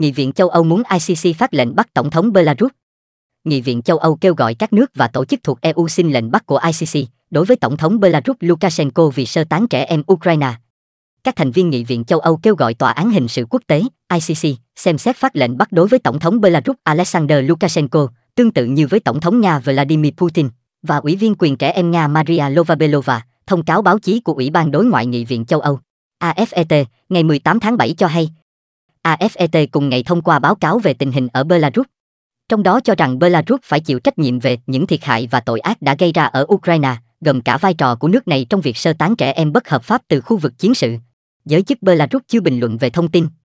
Nghị viện châu Âu muốn ICC phát lệnh bắt Tổng thống Belarus. Nghị viện châu Âu kêu gọi các nước và tổ chức thuộc EU xin lệnh bắt của ICC đối với Tổng thống Belarus Lukashenko vì sơ tán trẻ em Ukraine. Các thành viên Nghị viện châu Âu kêu gọi Tòa án hình sự quốc tế ICC xem xét phát lệnh bắt đối với Tổng thống Belarus Alexander Lukashenko, tương tự như với Tổng thống Nga Vladimir Putin và Ủy viên quyền trẻ em Nga Maria Lovabelova, thông cáo báo chí của Ủy ban Đối ngoại Nghị viện châu Âu. AFET, ngày 18 tháng 7 cho hay, AFET cùng ngày thông qua báo cáo về tình hình ở Belarus. Trong đó cho rằng Belarus phải chịu trách nhiệm về những thiệt hại và tội ác đã gây ra ở Ukraine, gồm cả vai trò của nước này trong việc sơ tán trẻ em bất hợp pháp từ khu vực chiến sự. Giới chức Belarus chưa bình luận về thông tin.